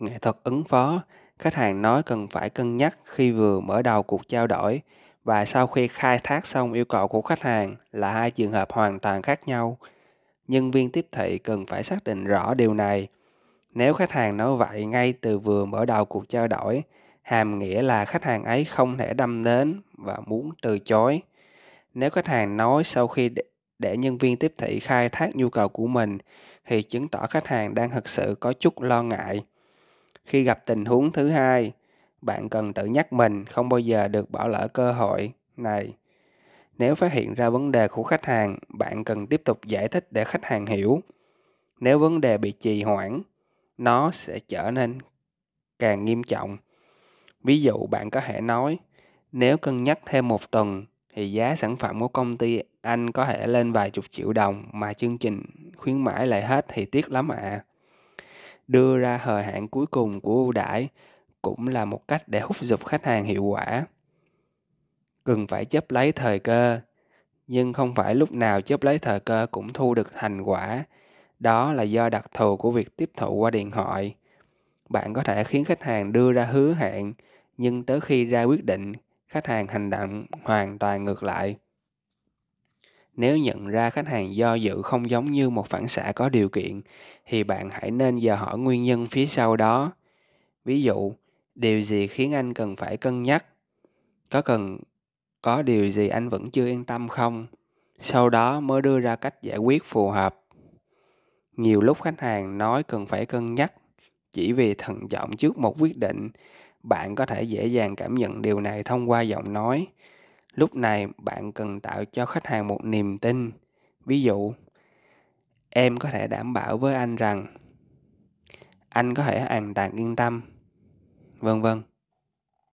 nghệ thuật ứng phó khách hàng nói cần phải cân nhắc khi vừa mở đầu cuộc trao đổi và sau khi khai thác xong yêu cầu của khách hàng là hai trường hợp hoàn toàn khác nhau nhân viên tiếp thị cần phải xác định rõ điều này nếu khách hàng nói vậy ngay từ vừa mở đầu cuộc trao đổi hàm nghĩa là khách hàng ấy không thể đâm đến và muốn từ chối nếu khách hàng nói sau khi để, nhân viên tiếp thị khai thác nhu cầu của mình thì chứng tỏ khách hàng đang thực sự có chút lo ngại khi gặp tình huống thứ hai bạn cần tự nhắc mình không bao giờ được bỏ lỡ cơ hội này nếu phát hiện ra vấn đề của khách hàng bạn cần tiếp tục giải thích để khách hàng hiểu nếu vấn đề bị trì hoãn nó sẽ trở nên càng nghiêm trọng ví dụ bạn có thể nói nếu cân nhắc thêm một tuần thì giá sản phẩm của công ty anh có thể lên vài chục triệu đồng mà chương trình khuyến mãi lại hết thì tiếc lắm ạ à đưa ra thời hạn cuối cùng của ưu đãi cũng là một cách để hút dục khách hàng hiệu quả. Cần phải chấp lấy thời cơ, nhưng không phải lúc nào chấp lấy thời cơ cũng thu được thành quả. Đó là do đặc thù của việc tiếp thụ qua điện thoại. Bạn có thể khiến khách hàng đưa ra hứa hẹn, nhưng tới khi ra quyết định, khách hàng hành động hoàn toàn ngược lại nếu nhận ra khách hàng do dự không giống như một phản xạ có điều kiện thì bạn hãy nên dò hỏi nguyên nhân phía sau đó ví dụ điều gì khiến anh cần phải cân nhắc có cần có điều gì anh vẫn chưa yên tâm không sau đó mới đưa ra cách giải quyết phù hợp nhiều lúc khách hàng nói cần phải cân nhắc chỉ vì thận trọng trước một quyết định bạn có thể dễ dàng cảm nhận điều này thông qua giọng nói lúc này bạn cần tạo cho khách hàng một niềm tin ví dụ em có thể đảm bảo với anh rằng anh có thể hoàn toàn yên tâm vân vân